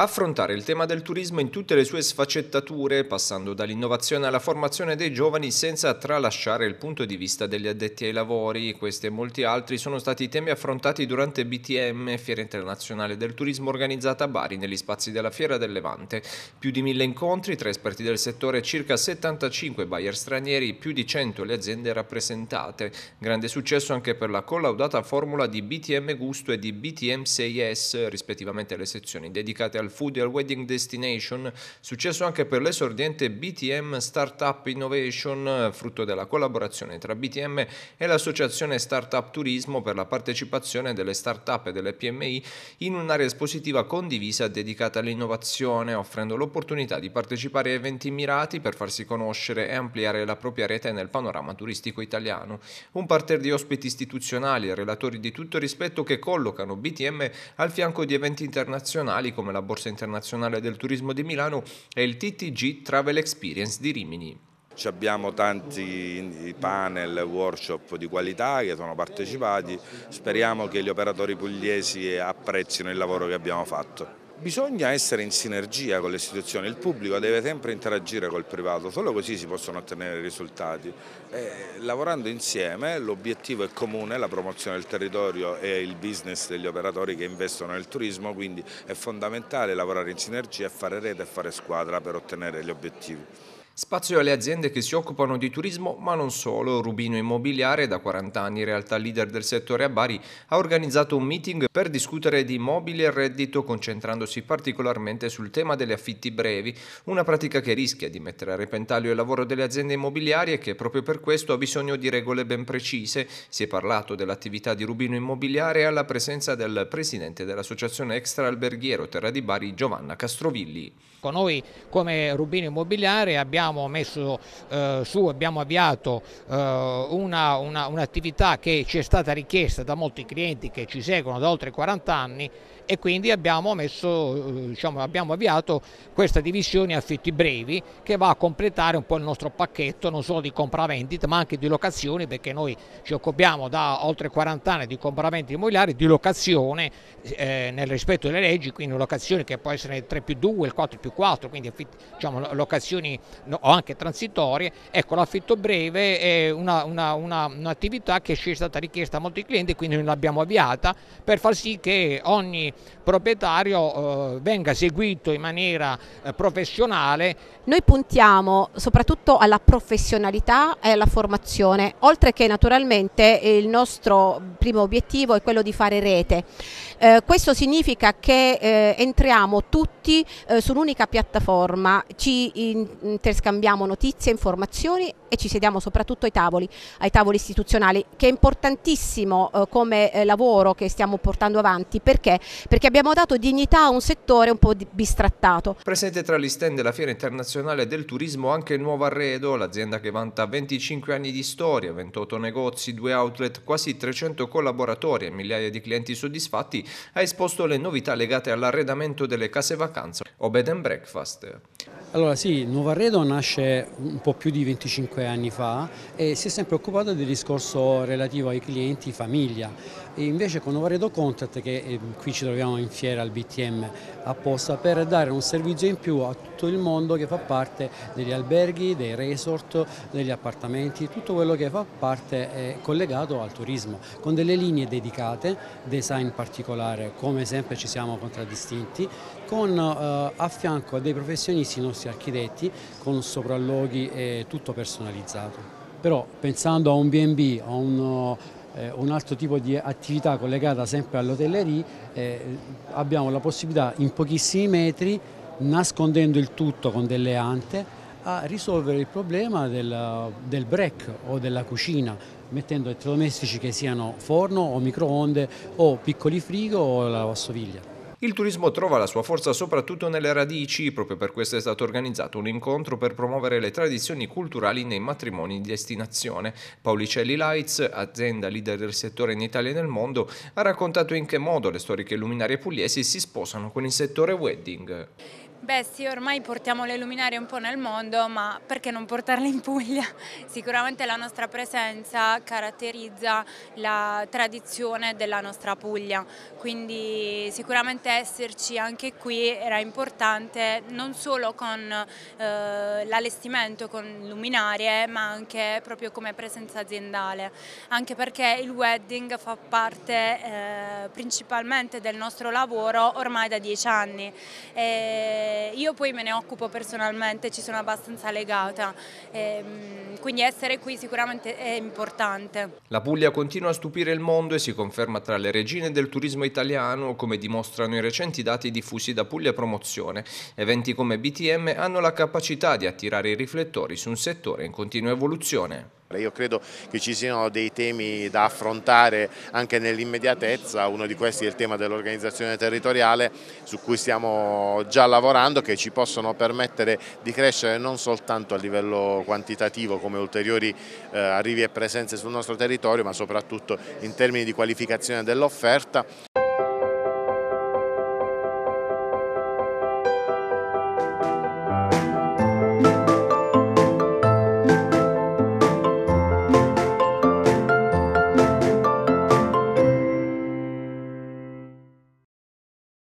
Affrontare il tema del turismo in tutte le sue sfaccettature, passando dall'innovazione alla formazione dei giovani senza tralasciare il punto di vista degli addetti ai lavori, questi e molti altri sono stati i temi affrontati durante BTM, Fiera Internazionale del Turismo organizzata a Bari negli spazi della Fiera del Levante. Più di mille incontri tra esperti del settore, circa 75 buyer stranieri, più di 100 le aziende rappresentate. Grande successo anche per la collaudata formula di BTM Gusto e di BTM 6S, rispettivamente le sezioni dedicate al al food e al wedding destination, successo anche per l'esordiente BTM Startup Innovation, frutto della collaborazione tra BTM e l'associazione Startup Turismo per la partecipazione delle startup e delle PMI in un'area espositiva condivisa dedicata all'innovazione, offrendo l'opportunità di partecipare a eventi mirati per farsi conoscere e ampliare la propria rete nel panorama turistico italiano. Un parterre di ospiti istituzionali e relatori di tutto rispetto che collocano BTM al fianco di eventi internazionali come la Borsa Borsa Internazionale del Turismo di Milano e il TTG Travel Experience di Rimini. Abbiamo tanti panel, workshop di qualità che sono partecipati, speriamo che gli operatori pugliesi apprezzino il lavoro che abbiamo fatto. Bisogna essere in sinergia con le istituzioni, il pubblico deve sempre interagire col privato, solo così si possono ottenere risultati. E, eh, lavorando insieme l'obiettivo è comune, la promozione del territorio e il business degli operatori che investono nel turismo, quindi è fondamentale lavorare in sinergia, fare rete e fare squadra per ottenere gli obiettivi. Spazio alle aziende che si occupano di turismo, ma non solo. Rubino Immobiliare, da 40 anni realtà leader del settore a Bari, ha organizzato un meeting per discutere di mobili e reddito, concentrandosi particolarmente sul tema degli affitti brevi, una pratica che rischia di mettere a repentaglio il lavoro delle aziende immobiliari e che proprio per questo ha bisogno di regole ben precise. Si è parlato dell'attività di Rubino Immobiliare alla presenza del presidente dell'associazione extra alberghiero Terra di Bari, Giovanna Castrovilli. Con noi come Rubino Immobiliare abbiamo abbiamo messo eh, su, abbiamo avviato eh, un'attività una, un che ci è stata richiesta da molti clienti che ci seguono da oltre 40 anni e quindi abbiamo, messo, eh, diciamo, abbiamo avviato questa divisione affitti brevi che va a completare un po' il nostro pacchetto non solo di compravendita ma anche di locazioni perché noi ci occupiamo da oltre 40 anni di compravendita immobiliare, di locazione eh, nel rispetto delle leggi, quindi locazioni che può essere il 3 più 2, il 4 più 4, quindi diciamo, locazioni o anche transitorie, ecco l'affitto breve è un'attività un che ci è stata richiesta a molti clienti, quindi noi l'abbiamo avviata per far sì che ogni proprietario eh, venga seguito in maniera eh, professionale. Noi puntiamo soprattutto alla professionalità e alla formazione, oltre che naturalmente il nostro primo obiettivo è quello di fare rete. Eh, questo significa che eh, entriamo tutti eh, su un'unica piattaforma, ci interscambiamo notizie, informazioni e ci sediamo soprattutto ai tavoli, ai tavoli istituzionali, che è importantissimo eh, come eh, lavoro che stiamo portando avanti. Perché? Perché abbiamo dato dignità a un settore un po' bistrattato. Presente tra gli stand della Fiera Internazionale del Turismo anche Nuovo Arredo, l'azienda che vanta 25 anni di storia, 28 negozi, 2 outlet, quasi 300 collaboratori e migliaia di clienti soddisfatti, ha esposto le novità legate all'arredamento delle case vacanze o bed and breakfast. Allora sì, Nuovo Arredo nasce un po' più di 25 5 anni fa e si è sempre occupato del discorso relativo ai clienti famiglia. E invece con Ovaredo Contact, che eh, qui ci troviamo in fiera al BTM apposta, per dare un servizio in più a tutto il mondo che fa parte degli alberghi, dei resort, degli appartamenti, tutto quello che fa parte è eh, collegato al turismo, con delle linee dedicate, design particolare, come sempre ci siamo contraddistinti, con eh, a fianco dei professionisti i nostri architetti con sopralloghi e tutto personalizzato. Però pensando a un B&B, a un, eh, un altro tipo di attività collegata sempre all'hotellerie, eh, abbiamo la possibilità in pochissimi metri, nascondendo il tutto con delle ante, a risolvere il problema del, del break o della cucina, mettendo elettrodomestici che siano forno o microonde o piccoli frigo o la vassoviglia. Il turismo trova la sua forza soprattutto nelle radici, proprio per questo è stato organizzato un incontro per promuovere le tradizioni culturali nei matrimoni di destinazione. Paulicelli Lights, azienda leader del settore in Italia e nel mondo, ha raccontato in che modo le storiche luminarie pugliesi si sposano con il settore wedding. Beh sì, ormai portiamo le luminarie un po' nel mondo, ma perché non portarle in Puglia? Sicuramente la nostra presenza caratterizza la tradizione della nostra Puglia, quindi sicuramente esserci anche qui era importante non solo con eh, l'allestimento con luminarie, ma anche proprio come presenza aziendale, anche perché il wedding fa parte eh, principalmente del nostro lavoro ormai da dieci anni. E eh, io poi me ne occupo personalmente, ci sono abbastanza legata, ehm, quindi essere qui sicuramente è importante. La Puglia continua a stupire il mondo e si conferma tra le regine del turismo italiano, come dimostrano i recenti dati diffusi da Puglia Promozione. Eventi come BTM hanno la capacità di attirare i riflettori su un settore in continua evoluzione. Io credo che ci siano dei temi da affrontare anche nell'immediatezza, uno di questi è il tema dell'organizzazione territoriale su cui stiamo già lavorando che ci possono permettere di crescere non soltanto a livello quantitativo come ulteriori eh, arrivi e presenze sul nostro territorio ma soprattutto in termini di qualificazione dell'offerta